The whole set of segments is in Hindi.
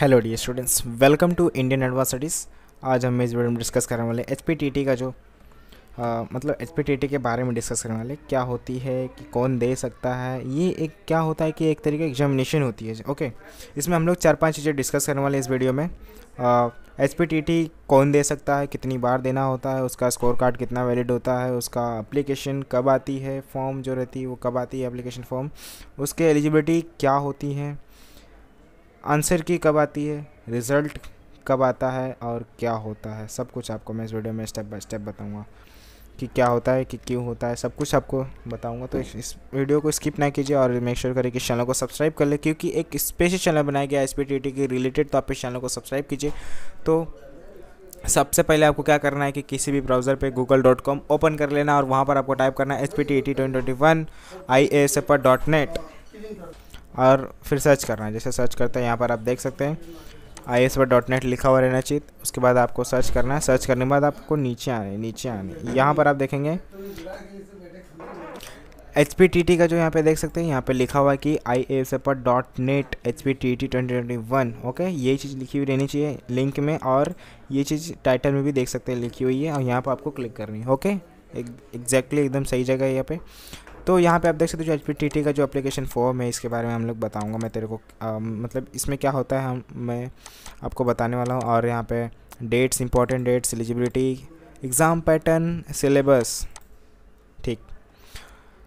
hello the students welcome to Indian advance studies आज हम इस वीडियो में डिस्कस करने वाले एच पी का जो आ, मतलब एच पी के बारे में डिस्कस करने वाले क्या होती है कि कौन दे सकता है ये एक क्या होता है कि एक तरीके एग्जामिनेशन होती है ओके इसमें हम लोग चार पांच चीज़ें डिस्कस करने वाले इस वीडियो में एच पी कौन दे सकता है कितनी बार देना होता है उसका स्कोर कार्ड कितना वैलिड होता है उसका अप्लीकेशन कब आती है फॉर्म जो रहती है वो कब आती है एप्लीकेशन फॉर्म उसके एलिजिबिलिटी क्या होती है आंसर की कब आती है रिज़ल्ट कब आता है और क्या होता है सब कुछ आपको मैं इस वीडियो में स्टेप बाय स्टेप बताऊंगा कि क्या होता है कि क्यों होता है सब कुछ आपको बताऊंगा तो इस वीडियो को स्किप ना कीजिए और मेक श्योर करें कि चैनल को सब्सक्राइब कर लें क्योंकि एक स्पेशल चैनल बनाया गया एस के रिलेटेड तो आप इस चैनल को सब्सक्राइब कीजिए तो सबसे पहले आपको क्या करना है कि किसी भी ब्राउज़र पे गूगल डॉट कॉम ओपन कर लेना और वहाँ पर आपको टाइप करना है H P T A T twenty twenty one I A S F dot net और फिर सर्च करना है जैसे सर्च करते हैं यहाँ पर आप देख सकते हैं आई एस डॉट नेट लिखा हुआ रहना चाहिए उसके बाद आपको सर्च करना है सर्च करने के बाद आपको नीचे आने नीचे आने यहाँ पर आप देखेंगे एच पी टी टी का जो यहाँ पे देख सकते हैं यहाँ पे लिखा हुआ है कि आई एस एपर dot net H P T T twenty twenty one okay ये चीज़ लिखी हुई रहनी चाहिए लिंक में और ये चीज़ टाइटल में भी देख सकते हैं लिखी हुई है और यहाँ पर आपको क्लिक करनी है ओके एग्जैक्टली एकदम सही जगह है यहाँ पे तो यहाँ पे आप देख सकते हो जो एच का जो एप्लीकेशन फॉर्म है इसके बारे में हम लोग बताऊँगा मैं तेरे को आ, मतलब इसमें क्या होता है हम मैं आपको बताने वाला हूँ और यहाँ पे dates important dates eligibility exam pattern syllabus ठीक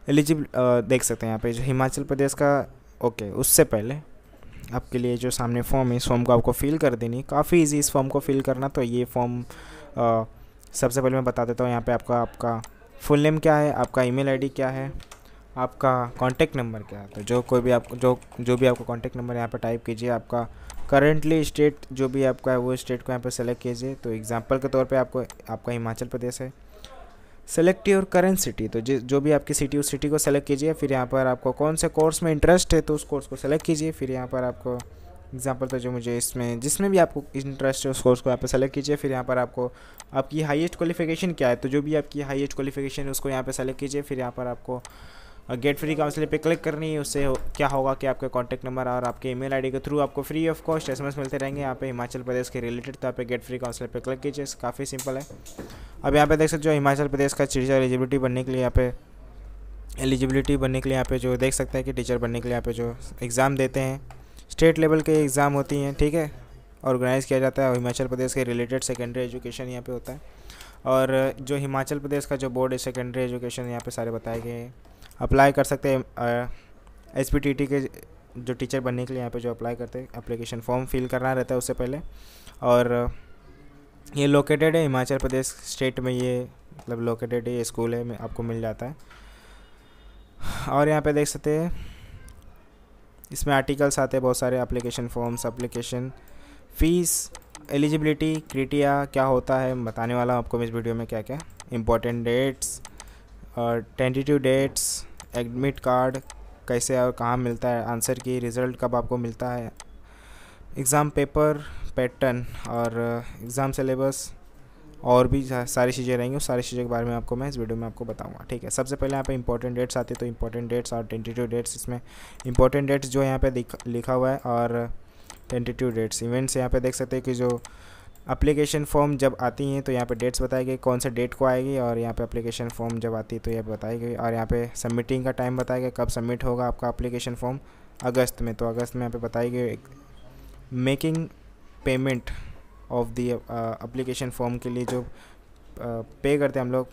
एलिजिबल देख सकते हैं यहाँ पे जो हिमाचल प्रदेश का ओके उससे पहले आपके लिए जो सामने फॉर्म है इस फॉर्म को आपको फिल कर देनी काफ़ी इजी इस फॉर्म को फिल करना तो ये फॉर्म सबसे पहले मैं बता देता हूँ यहाँ पे आपका आपका फुल नेम क्या है आपका ईमेल आईडी क्या है आपका कॉन्टैक्ट नंबर क्या है तो जो कोई भी आप जो जो भी आपका कॉन्टैक्ट नंबर यहाँ पर टाइप कीजिए आपका करंटली स्टेट जो भी आपका है वो स्टेट को यहाँ पर सेलेक्ट कीजिए तो एग्जाम्पल के तौर पर आपको आपका हिमाचल प्रदेश है सेलेक्ट योर करेंट सिटी तो जिस जो भी आपकी सिटी उस सिटी को सेलेक्ट कीजिए फिर यहाँ पर आपको कौन से कोर्स में इंटरेस्ट है तो उस कोर्स को सेलेक्ट कीजिए फिर यहाँ पर आपको एग्जाम्पल तो जो मुझे इसमें जिसमें भी आपको इंटरेस्ट है उस कोर्स को यहाँ पर सेलेक्ट कीजिए फिर यहाँ पर आपको आपकी हाईएस्ट क्वालिफिकेशन क्या है तो जो भी आपकी हाईएस्ट क्वालिफिकेशन है उसको यहाँ पर सेलेक्ट कीजिए फिर यहाँ पर आपको गेट फ्री काउंसिल पे क्लिक करनी है उससे हो, क्या होगा कि आपके कॉन्टैक्ट नंबर और आपके ईमेल आईडी के थ्रू आपको फ्री ऑफ कॉस्ट एस मिलते रहेंगे यहाँ पे हिमाचल प्रदेश के रिलेटेड तो आप गेट फ्री काउंसिल पे क्लिक कीजिए काफ़ी सिंपल है अब यहाँ पे देख सकते हो हिमाचल प्रदेश का टीचर एलिजिबिलिटी बनने के लिए यहाँ पे एलिजिबिलिटी बनने के लिए यहाँ पे जो देख सकते हैं कि टीचर बनने के लिए यहाँ पे जो एग्ज़ाम देते हैं स्टेट लेवल के एग्ज़ाम होती हैं ठीक है ऑर्गेनाइज़ किया जाता है हिमाचल प्रदेश के रिलेटेड सेकेंडरी एजुकेशन यहाँ पे होता है और जो हिमाचल प्रदेश का जो बोर्ड है सेकेंडरी एजुकेशन यहाँ पे सारे बताए गए हैं अप्लाई कर सकते हैं एस के जो टीचर बनने के लिए यहाँ पे जो अप्लाई करते हैं अप्लीकेशन फॉर्म फिल करना रहता है उससे पहले और ये लोकेटेड है हिमाचल प्रदेश स्टेट में ये मतलब लोकेटेड ये स्कूल है आपको मिल जाता है और यहाँ पर देख सकते हैं इसमें आर्टिकल्स आते हैं बहुत सारे application forms application fees eligibility criteria क्या होता है बताने वाला हूँ आपको इस वीडियो में क्या क्या इंपॉर्टेंट डेट्स और टेंटेटिव डेट्स एडमिट कार्ड कैसे और कहाँ मिलता है आंसर की रिज़ल्ट कब आपको मिलता है एग्ज़ाम पेपर पैटर्न और एग्ज़ाम सिलेबस और भी सारी चीज़ें रहेंगी उस सारी चीज़ों के बारे में आपको मैं इस वीडियो में आपको बताऊंगा ठीक है सबसे पहले यहाँ पे इंपॉर्टेंट डेट्स आते तो इंपॉर्टेंट डेट्स और टेंटेटिव डेट्स इसमें इंपॉर्टेंट डेट्स जो यहाँ पे लिखा हुआ है और टेंटेटिव डेट्स इवेंट्स यहाँ पे देख सकते हैं कि जो अप्लीकेशन फॉर्म जब आती हैं तो यहाँ पर डेट्स बताई गई कौन से डेट को आएगी और यहाँ पर अप्लीकेशन फॉर्म जब आती है तो यह बताई गई और यहाँ पर सबमिटिंग का टाइम बताया गया कब सबमिट होगा आपका अप्लीकेशन फॉर्म अगस्त में तो अगस्त में यहाँ पर बताई गई making payment of the application form के लिए जो पे uh, करते हैं हम लोग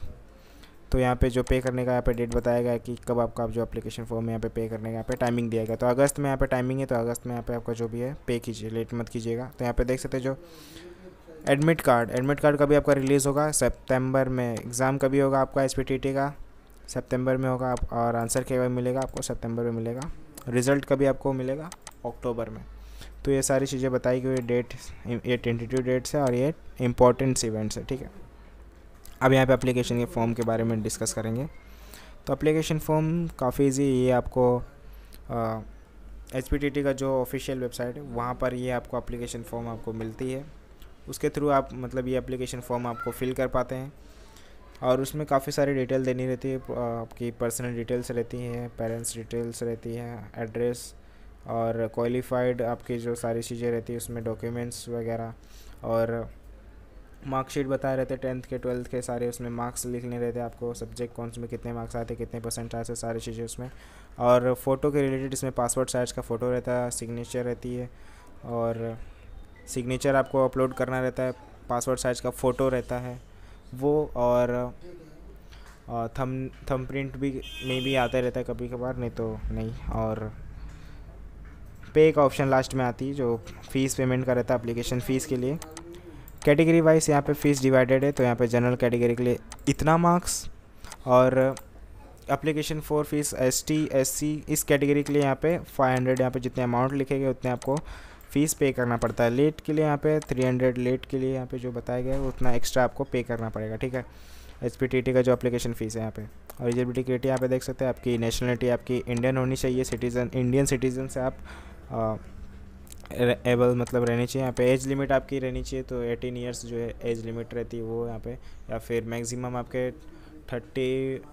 तो यहाँ पे जो पे करने का यहाँ पे डेट बताया गया है कि कब आपका आप जो अप्लीकेशन फॉर्म यहाँ पे पे करने का यहाँ पे टाइमिंग दिया गया तो अगस्त में यहाँ पे टाइमिंग है तो अगस्त में यहाँ पे आपका जो भी है पे कीजिए लेट मत कीजिएगा तो यहाँ पे देख सकते हैं जो एडमिट कार्ड एडमिट कार्ड का भी आपका रिलीज़ होगा सेप्टेम्बर में एग्ज़ाम का भी होगा आपका एस का सेप्टेम्बर में होगा और आंसर के मिलेगा आपको सेप्टेम्बर में मिलेगा रिज़ल्ट का भी आपको मिलेगा अक्टूबर में तो ये सारी चीज़ें बताई गई डेट ये टेंटेटिव डेट्स है और ये इंपॉर्टेंट्स इवेंट्स है ठीक है अब यहाँ पे एप्लीकेशन के फॉर्म के बारे में डिस्कस करेंगे तो एप्लीकेशन फॉर्म काफ़ी इजी ये आपको एच का जो ऑफिशियल वेबसाइट है वहाँ पर ये आपको एप्लीकेशन फॉर्म आपको मिलती है उसके थ्रू आप मतलब ये एप्लीकेशन फॉर्म आपको फिल कर पाते हैं और उसमें काफ़ी सारी डिटेल देनी रहती है आपकी पर्सनल डिटेल्स रहती हैं पेरेंट्स डिटेल्स रहती हैं एड्रेस और क्वालिफाइड आपकी जो सारी चीज़ें रहती है उसमें डॉक्यूमेंट्स वगैरह और मार्कशीट बताए रहते टेंथ के ट्वेल्थ के सारे उसमें मार्क्स लिखने रहते आपको सब्जेक्ट कौन में कितने मार्क्स आते कितने परसेंट आते सारी चीज़ें उसमें और फ़ोटो के रिलेटेड इसमें पासपोर्ट साइज़ का फ़ोटो रहता है सिग्नेचर रहती है और सिग्नेचर आपको अपलोड करना रहता है पासपोर्ट साइज़ का फ़ोटो रहता है वो और थम थम प्रिंट भी मे भी आता रहता है कभी कभार नहीं तो नहीं और पे का ऑप्शन लास्ट में आती है जो फ़ीस पेमेंट का रहता है अप्लीकेशन फ़ीस के लिए कैटेगरी वाइज यहाँ पे फ़ीस डिवाइडेड है तो यहाँ पे जनरल कैटेगरी के लिए इतना मार्क्स और application for fees S T S C इस कैटेगरी के लिए यहाँ पे 500 हंड्रेड यहाँ पर जितने अमाउंट लिखे गए उतने आपको फ़ीस पे करना पड़ता है लेट के लिए यहाँ पे 300 लेट के लिए यहाँ पे जो बताया गया है उतना एक्स्ट्रा आपको पे करना पड़ेगा ठीक है एच का जो अप्लीकेशन फ़ीस है यहाँ पे और एलिजिबिलिटी टी यहाँ पे देख सकते हैं आपकी नेशनलिटी आपकी इंडियन होनी चाहिए सिटीज़न इंडियन सिटीज़न से आप एबल मतलब रहनी चाहिए यहाँ पे एज लिमिट आपकी रहनी चाहिए तो 18 इयर्स जो है एज लिमिट रहती है वो यहाँ पे या फिर मैक्सिमम आपके 32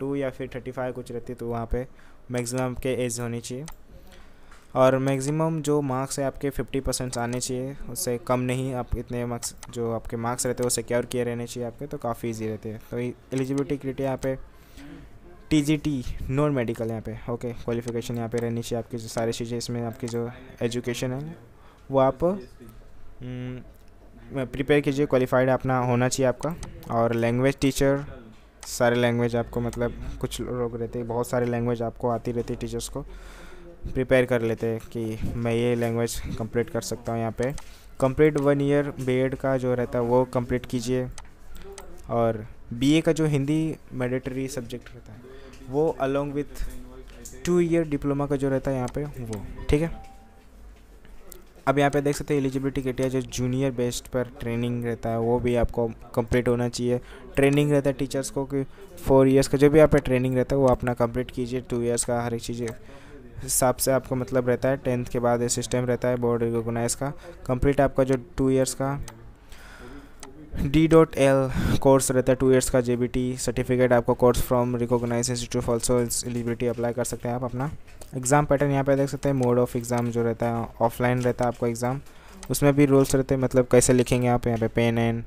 टू या फिर 35 कुछ रहती है तो वहाँ पे मैक्सिमम आपके एज होनी चाहिए और मैक्सिमम जो मार्क्स है आपके 50 परसेंट आने चाहिए उससे कम नहीं आप इतने मार्क्स जो आपके मार्क्स रहते हैं वो सिक्योर किए रहने चाहिए आपके तो काफ़ी ईजी रहते हैं तो एलिजिबिलिटी क्रिटी यहाँ पे T G T non medical यहाँ पे ओके क्वालिफिकेशन यहाँ पे रहनी चाहिए आपकी जो सारी चीज़ें इसमें आपकी जो एजुकेशन है वो आप प्रिपेयर हम्म, कीजिए क्वालिफाइड अपना होना चाहिए आपका और लैंग्वेज टीचर सारे लैंग्वेज आपको मतलब कुछ लोग रहते हैं बहुत सारे लैंग्वेज आपको आती रहती है टीचर्स को प्रिपेयर कर लेते हैं कि मैं ये लैंग्वेज कंप्लीट कर सकता हूँ यहाँ पे कंप्लीट वन ईयर बी का जो रहता है वो कंप्लीट कीजिए और बीए का जो हिंदी मेडिटरी सब्जेक्ट रहता है वो along with two year diploma का जो रहता है यहाँ पे वो ठीक है अब यहाँ पे देख सकते हैं एलिजिबिलिटी क्राइटेरिया जो जूनियर बेस्ट पर ट्रेनिंग रहता है वो भी आपको कंप्लीट होना चाहिए ट्रेनिंग रहता है टीचर्स को कि फोर इयर्स का जो भी आप पे ट्रेनिंग रहता है वो अपना कंप्लीट कीजिए टू इयर्स का हर एक चीज़ हिसाब से आपका मतलब रहता है टेंथ के बाद ये सिस्टम रहता है बोर्ड रिकोगनाइज का कंप्लीट आपका जो टू ईयर्स का डी डॉट एल कोर्स रहता है टू ईयर्स का जे बी टी सर्टिफिकेट आपका course from recognise institute also eligibility apply कर सकते हैं आप अपना एग्ज़ाम पैटर्न यहाँ पे देख सकते हैं मोड ऑफ एग्ज़ाम जो रहता है ऑफलाइन रहता है आपका एग्ज़ाम उसमें भी रूल्स रहते हैं मतलब कैसे लिखेंगे आप यहाँ पे पेन एंड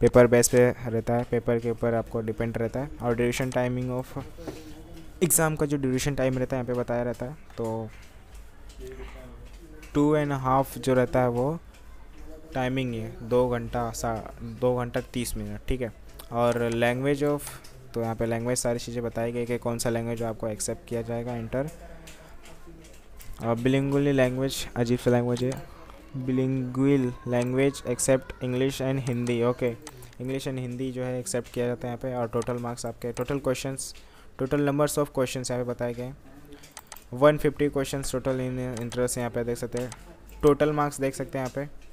पेपर बेस पे रहता है पेपर के ऊपर आपको डिपेंड रहता है और ड्यूरेशन टाइमिंग ऑफ एग्ज़ाम का जो ड्यूरेशन टाइम रहता है यहाँ पे बताया रहता है तो टू एंड हाफ जो रहता है वो टाइमिंग है दो घंटा सा दो घंटा तीस मिनट ठीक है और लैंग्वेज ऑफ तो यहाँ पे लैंग्वेज सारी चीज़ें बताई गई कि कौन सा लैंग्वेज आपको एक्सेप्ट किया जाएगा इंटर और बिलिंगुली लैंग्वेज अजीब सा लैंग्वेज है bilingual language except English and Hindi okay English and Hindi जो है एक्सेप्ट किया जाता है यहाँ पे और टोटल मार्क्स आपके total question total numbers of question यहाँ पे बताए गए one fifty question total in interest यहाँ पे देख सकते हैं टोटल मार्क्स देख सकते हैं यहाँ पे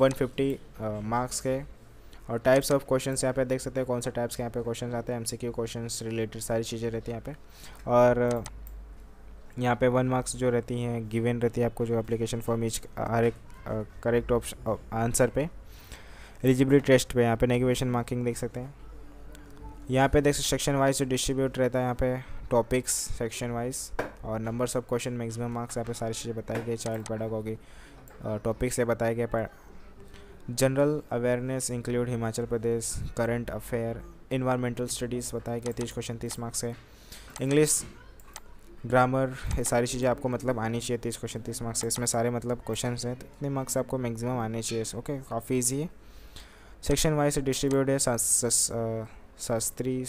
150 मार्क्स के और टाइप्स ऑफ क्वेश्चन यहाँ पे देख सकते हैं कौन से टाइप्स के यहाँ पे क्वेश्चन आते हैं एमसीक्यू क्वेश्चंस रिलेटेड सारी चीज़ें रहती हैं यहाँ पे और यहाँ पे वन मार्क्स जो रहती हैं गिवन रहती है आपको जो एप्लीकेशन फॉर्म इच हर एक करेक्ट ऑप्शन आंसर पे एलिजिबिलिटी टेस्ट पे यहाँ पे नेगेवेशन मार्किंग देख सकते हैं यहाँ पे देख सकते सेक्शन वाइज जो डिस्ट्रीब्यूट रहता है यहाँ पे टॉपिक्स सेक्शन वाइज और numbers of question maximum marks यहाँ पे सारी चीज़ें बताई गई चाइल्ड होगी टॉपिक्स से बताए गए general awareness include Himachal Pradesh current affair environmental studies बताए गए तीस क्वेश्चन तीस मार्क्स है इंग्लिश ग्रामर ये सारी चीज़ें आपको मतलब आनी चाहिए तीस क्वेश्चन तीस मार्क्स है इसमें सारे मतलब क्वेश्चन हैं तो इतने मार्क्स आपको मैक्सिमम आने चाहिए ओके काफ़ी ईजी है सेक्शन वाइज डिस्ट्रीब्यूट है शास्त्री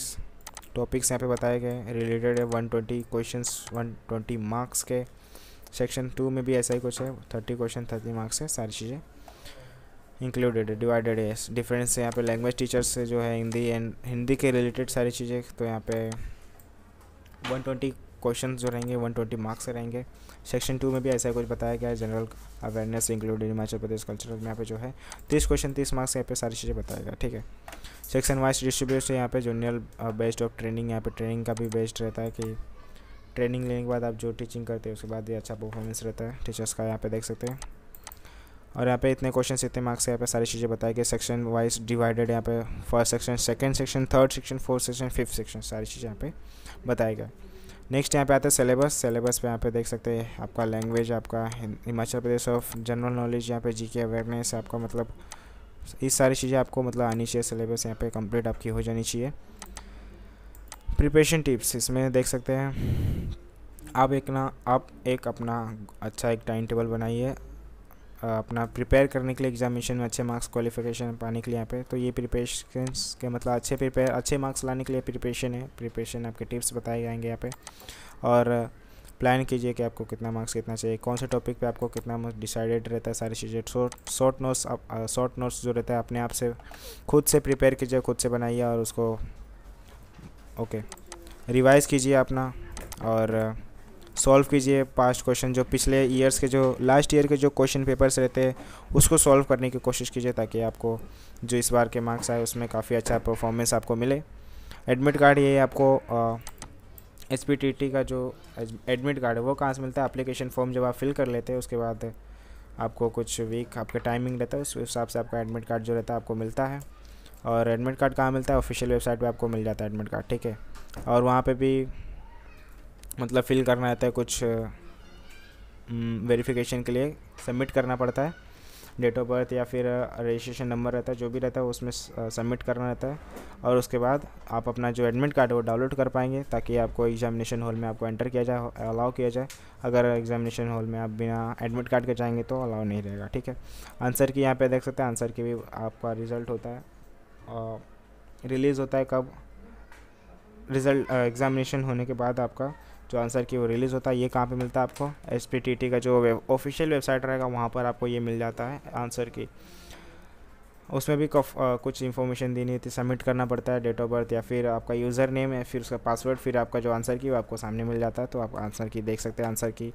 टॉपिक्स यहाँ पे बताए गए रिलेटेड है one twenty question one twenty marks के सेक्शन टू में भी ऐसा ही कुछ है थर्टी क्वेश्चन थर्टी मार्क्स है सारी चीज़ें इंक्लूडेड डिवाइडेड एस डिफरेंस यहाँ पे लैंग्वेज टीचर्स से जो है हिंदी एंड हिंदी के रिलेटेड सारी चीज़ें तो यहाँ पे 120 क्वेश्चन जो रहेंगे 120 मार्क्स रहेंगे सेक्शन टू में भी ऐसा कुछ बताया गया है general awareness included Himachal Pradesh cultural में यहाँ पे जो है तीस क्वेश्चन तीस मार्क्स यहाँ पे सारी चीज़ें बताया गया ठीक है सेक्शन वाइज डिस्ट्रीब्यूट यहाँ पे जूनियर बेस्ड ऑफ ट्रेनिंग यहाँ पे ट्रेनिंग का भी बेस्ड रहता है कि ट्रेनिंग लेने के बाद आप जो टीचिंग करते हैं उसके बाद भी अच्छा परफॉर्मेंस रहता है टीचर्स का यहाँ पे देख सकते हैं और यहाँ पे इतने क्वेश्चन इतने मार्क्स यहाँ पे सारी चीज़ें बताई गई सेक्शन वाइज डिवाइडेड यहाँ पे first section second section third section fourth section fifth section सारी चीज़ें यहाँ पे बताया गया नेक्स्ट यहाँ पे आता है सिलेबस सिलेबस पे यहाँ पे देख सकते हैं आपका लैंग्वेज आपका Himachal Pradesh of general knowledge यहाँ पे के अवेयरनेस आपका मतलब इस सारी चीज़ें आपको मतलब आनी चाहिए सिलेबस यहाँ पर कंप्लीट आपकी हो जानी चाहिए प्रिपरेशन टिप्स इसमें देख सकते हैं आप एक ना आप एक अपना अच्छा एक टाइम टेबल बनाइए अपना प्रिपेयर करने के लिए एग्जामिनेशन में अच्छे मार्क्स क्वालिफिकेशन पाने के लिए यहाँ पे तो ये प्रिपरेशन के मतलब अच्छे प्रिपेयर अच्छे मार्क्स लाने के लिए प्रिपरेशन है प्रिपरेशन आपके टिप्स बताए जाएंगे यहाँ पे और प्लान कीजिए कि आपको कितना मार्क्स कितना चाहिए कौन से टॉपिक पे आपको कितना मार्क्स डिसाइडेड रहता है सारी चीज़ें short short notes short notes जो रहता है अपने आप से खुद से प्रिपेयर कीजिए खुद से बनाइए और उसको ओके रिवाइज़ कीजिए अपना और सॉल्व कीजिए पास्ट क्वेश्चन जो पिछले ईयर्स के जो लास्ट ईयर के जो क्वेश्चन पेपर्स रहते हैं उसको सॉल्व करने की कोशिश कीजिए ताकि आपको जो इस बार के मार्क्स आए उसमें काफ़ी अच्छा परफॉर्मेंस आपको मिले एडमिट कार्ड ये आपको एस का जो एडमिट कार्ड है वो कहाँ से मिलता है अप्लीकेशन फॉर्म जब आप फिल कर लेते हैं उसके बाद आपको कुछ वीक आपका टाइमिंग रहता है उस हिसाब से आपका एडमिट कार्ड जो रहता है आपको मिलता है और एडमिट कार्ड कहाँ मिलता है ऑफिशियल वेबसाइट पे आपको मिल जाता है एडमिट कार्ड ठीक है और वहाँ पे भी मतलब फिल करना रहता है कुछ वेरिफिकेशन के लिए सबमिट करना पड़ता है डेट ऑफ बर्थ या फिर रजिस्ट्रेशन नंबर रहता है जो भी रहता है उसमें सबमिट करना रहता है और उसके बाद आप अपना जो एडमिट कार्ड है वो डाउनलोड कर पाएंगे ताकि आपको एग्जामिनेशन हॉल में आपको एंटर किया जाए अलाउ किया जाए अगर एग्जामिनेशन हॉल में आप बिना एडमिट कार्ड के जाएंगे तो अलाउ नहीं रहेगा ठीक है आंसर की यहाँ पर देख सकते हैं आंसर की भी आपका रिज़ल्ट होता है और रिलीज़ होता है कब रिज़ल्ट एग्ज़ामिनेशन होने के बाद आपका जो आंसर की वो रिलीज़ होता है ये कहाँ पे मिलता है आपको एस का जो वे, ऑफिशियल वेबसाइट रहेगा वहाँ पर आपको ये मिल जाता है आंसर की उसमें भी कफ, आ, कुछ इन्फॉर्मेशन देनी होती है सबमिट करना पड़ता है डेट ऑफ बर्थ या फिर आपका यूज़र नेम है फिर उसका पासवर्ड फिर आपका जो आंसर की वो आपको सामने मिल जाता है तो आप आंसर की देख सकते हैं आंसर की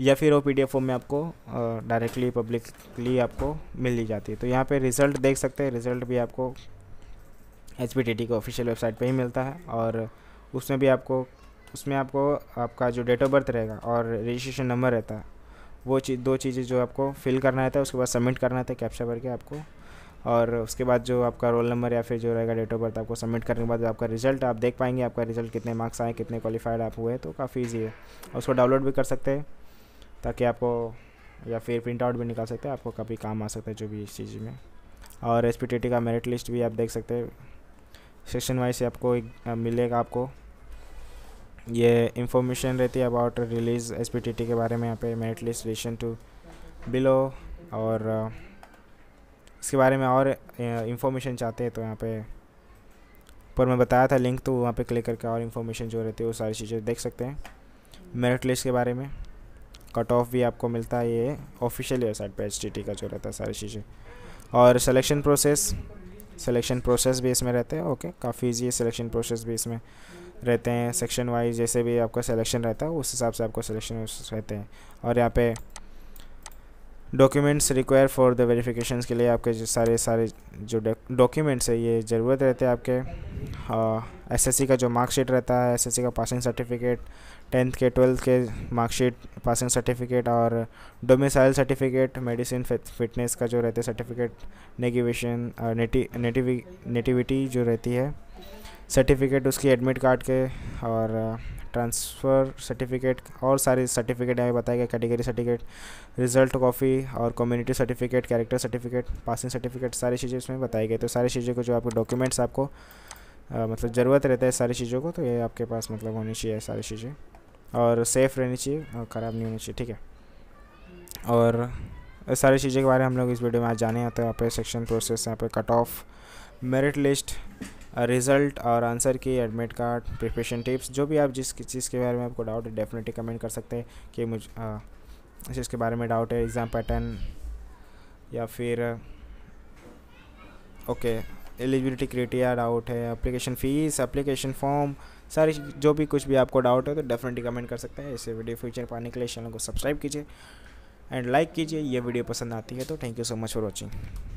या फिर वो पी डी फॉर्म में आपको डायरेक्टली पब्लिकली आपको मिल ली जाती है तो यहाँ पे रिज़ल्ट देख सकते हैं रिज़ल्ट भी आपको एच पी टी टी के ऑफिशियल वेबसाइट पे ही मिलता है और उसमें भी आपको उसमें आपको आपका जो डेट ऑफ बर्थ रहेगा और रजिस्ट्रेशन नंबर रहता है वो चीज़ दो चीज़ें जो आपको फिल करना रहता है उसके बाद सबमिट करना रहता है कैप्चा भर के आपको और उसके बाद जो आपका रोल नंबर या फिर जो रहेगा डेट ऑफ बर्थ आपको सबमिट करने के बाद आपका रिजल्ट आप देख पाएंगे आपका रिजल्ट कितने मार्क्स आए कितने क्वालिफाइड आप हुए तो काफ़ी ईजी है और उसको डाउनलोड भी कर सकते हैं ताकि आपको या फिर प्रिंट आउट भी निकाल सकते हैं आपको कभी काम आ सकता है जो भी इस चीज़ में और एस का मेरिट लिस्ट भी आप देख सकते हैं सेक्शन वाइज आपको एक मिलेगा आपको ये इंफॉर्मेशन रहती है अबाउट रिलीज़ एस के बारे में यहाँ पे merit list relation to below और uh, इसके बारे में और इंफॉर्मेशन uh, चाहते हैं तो यहाँ पे पर मैं बताया था लिंक तो वहाँ पे क्लिक करके और इन्फॉर्मेशन जो रहती है वो सारी चीज़ें देख सकते हैं मेरिट लिस्ट के बारे में कट ऑफ भी आपको मिलता है ये ऑफिशियल वेबसाइट पर एच का जो रहता है सारी चीज़ें और सिलेक्शन प्रोसेस सिलेक्शन प्रोसेस भी इसमें रहते हैं ओके काफ़ी ईजी है सिलेक्शन प्रोसेस भी इसमें रहते हैं सेक्शन वाइज जैसे भी आपका सिलेक्शन रहता है उस हिसाब से आपको सिलेक्शन रहते हैं और यहाँ पे documents require for the verification के लिए आपके जो सारे सारे जो डॉक्यूमेंट्स है ये ज़रूरत रहते हैं आपके एसएससी हाँ, का जो मार्कशीट रहता है एसएससी का पासिंग सर्टिफिकेट टेंथ के ट्वेल्थ के मार्कशीट पासिंग सर्टिफिकेट और डोमिसाइल सर्टिफिकेट मेडिसिन फिटनेस का जो रहता है सर्टिफिकेट नेगेविशन नेटिविटी जो रहती है सर्टिफिकेट उसकी एडमिट कार्ड के और ट्रांसफ़र सर्टिफिकेट और सारे सर्टिफिकेट यहाँ बताया गया कैटेगरी सर्टिफिकेट रिजल्ट कॉपी और community certificate character certificate passing certificate सारी चीज़ें इसमें बताई गई तो सारी चीज़ों को जो आपके डॉक्यूमेंट्स आपको आ, मतलब ज़रूरत रहता है सारी चीज़ों को तो ये आपके पास मतलब होनी चाहिए सारी चीज़ें और सेफ़ रहनी चाहिए और ख़राब नहीं होनी चाहिए ठीक है और सारी चीज़ों के बारे में हम लोग इस वीडियो में आज जाने आते हैं यहाँ पर सेक्शन प्रोसेस यहाँ पे cut off merit list result और answer key admit card preparation tips जो भी आप जिस चीज़ के बारे में आपको डाउट है डेफिनेटली कमेंट कर सकते हैं कि मुझ जिसके बारे में डाउट है एग्ज़ाम पैटर्न या फिर ओके एलिजिबिलिटी क्राइटेरिया डाउट है अप्लीकेशन फ़ीस अप्लीकेशन फॉर्म सारी जो भी कुछ भी आपको डाउट है तो डेफिनेटली कमेंट कर सकते हैं ऐसे वीडियो फ्यूचर पाने के लिए चैनल को सब्सक्राइब कीजिए एंड लाइक कीजिए ये वीडियो पसंद आती है तो thank you so much for watching